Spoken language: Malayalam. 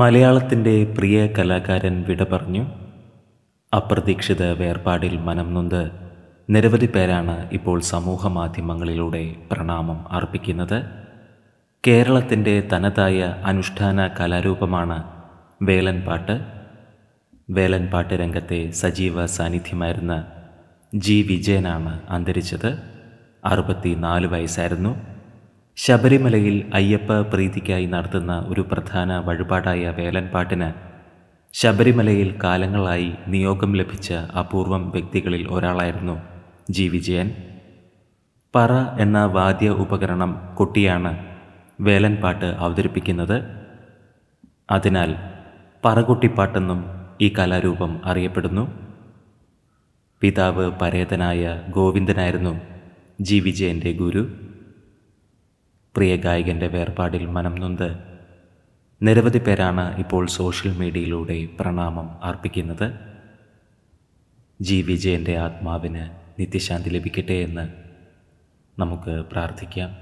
മലയാളത്തിൻ്റെ പ്രിയ കലാകാരൻ വിട പറഞ്ഞു അപ്രതീക്ഷിത വേർപാടിൽ മനം നൊന്ത് നിരവധി പേരാണ് ഇപ്പോൾ സമൂഹ മാധ്യമങ്ങളിലൂടെ പ്രണാമം അർപ്പിക്കുന്നത് കേരളത്തിൻ്റെ തനതായ അനുഷ്ഠാന കലാരൂപമാണ് വേലൻപാട്ട് വേലൻപാട്ട് രംഗത്തെ സജീവ സാന്നിധ്യമായിരുന്ന ജി വിജയനാണ് അന്തരിച്ചത് അറുപത്തി നാല് വയസ്സായിരുന്നു ശബരിമലയിൽ അയ്യപ്പ പ്രീതിക്കായി നടത്തുന്ന ഒരു പ്രധാന വഴിപാടായ വേലൻപാട്ടിന് ശബരിമലയിൽ കാലങ്ങളായി നിയോഗം ലഭിച്ച അപൂർവം വ്യക്തികളിൽ ഒരാളായിരുന്നു ജി വിജയൻ പറ എന്ന വാദ്യ ഉപകരണം കൊട്ടിയാണ് വേലൻപാട്ട് അവതരിപ്പിക്കുന്നത് അതിനാൽ പറകുട്ടിപ്പാട്ടെന്നും ഈ കലാരൂപം അറിയപ്പെടുന്നു പിതാവ് പരേതനായ ഗോവിന്ദനായിരുന്നു ജി വിജയൻ്റെ ഗുരു പ്രിയ ഗായകൻ്റെ വേർപാടിൽ മനം നൊന്ത് നിരവധി പേരാണ് ഇപ്പോൾ സോഷ്യൽ മീഡിയയിലൂടെ പ്രണാമം അർപ്പിക്കുന്നത് ജി വിജയൻ്റെ ആത്മാവിന് നിത്യശാന്തി ലഭിക്കട്ടെ എന്ന് നമുക്ക് പ്രാർത്ഥിക്കാം